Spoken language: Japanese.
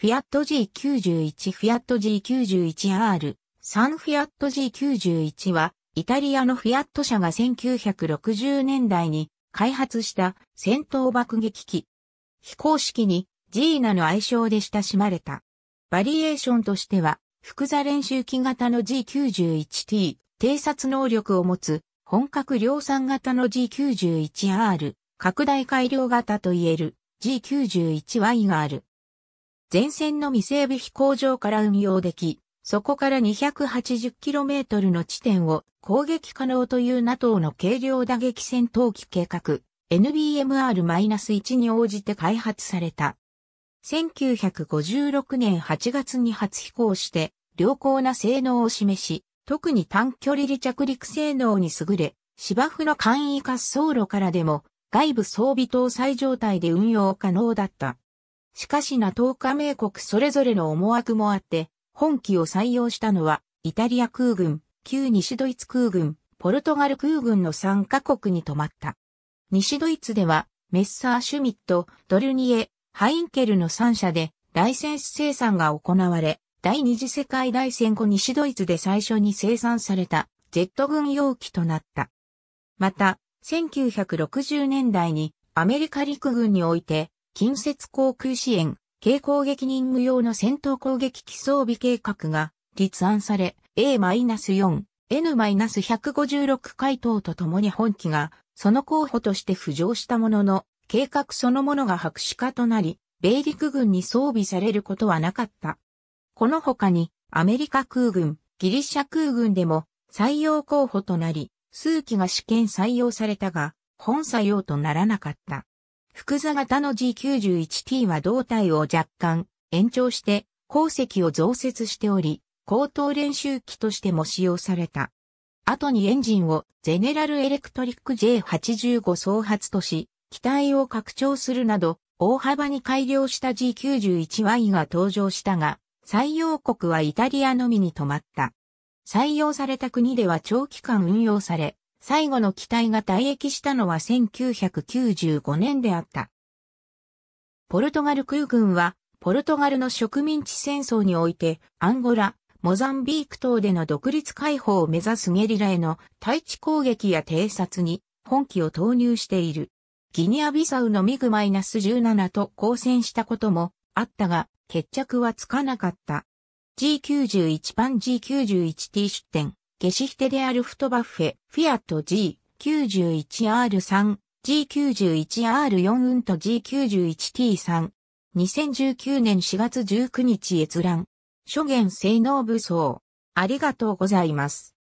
フィアット G91 フィアット G91R、3フィアット G91 は、イタリアのフィアット社が1960年代に開発した戦闘爆撃機。非公式にジーナの愛称で親しまれた。バリエーションとしては、複座練習機型の G91T、偵察能力を持つ本格量産型の G91R、拡大改良型といえる G91Y がある。前線の未整備飛行場から運用でき、そこから 280km の地点を攻撃可能という NATO の軽量打撃戦闘機計画 NBMR-1 に応じて開発された。1956年8月に初飛行して良好な性能を示し、特に短距離離着陸性能に優れ、芝生の簡易滑走路からでも外部装備搭載状態で運用可能だった。しかし NATO 加盟国それぞれの思惑もあって、本機を採用したのは、イタリア空軍、旧西ドイツ空軍、ポルトガル空軍の3カ国に止まった。西ドイツでは、メッサーシュミット、ドルニエ、ハインケルの3社でライセンス生産が行われ、第二次世界大戦後西ドイツで最初に生産されたジェット軍容器となった。また、1960年代にアメリカ陸軍において近接航空支援、軽攻撃任務用の戦闘攻撃機装備計画が立案され、A-4、N-156 回答とともに本機が、その候補として浮上したものの、計画そのものが白紙化となり、米陸軍に装備されることはなかった。この他に、アメリカ空軍、ギリシャ空軍でも採用候補となり、数機が試験採用されたが、本採用とならなかった。福座型の G91T は胴体を若干延長して鉱石を増設しており、高等練習機としても使用された。後にエンジンをゼネラルエレクトリック J85 総発とし、機体を拡張するなど、大幅に改良した G91Y が登場したが、採用国はイタリアのみに止まった。採用された国では長期間運用され、最後の機体が退役したのは1995年であった。ポルトガル空軍は、ポルトガルの植民地戦争において、アンゴラ、モザンビーク等での独立解放を目指すゲリラへの対地攻撃や偵察に本気を投入している。ギニアビサウのミグマイナス17と交戦したこともあったが、決着はつかなかった。G91 パン G91T 出展。ゲシヒテデアルフトバッフェ、フィアット G91R3、G91R4 ント G91T3。2019年4月19日閲覧。諸元性能武装。ありがとうございます。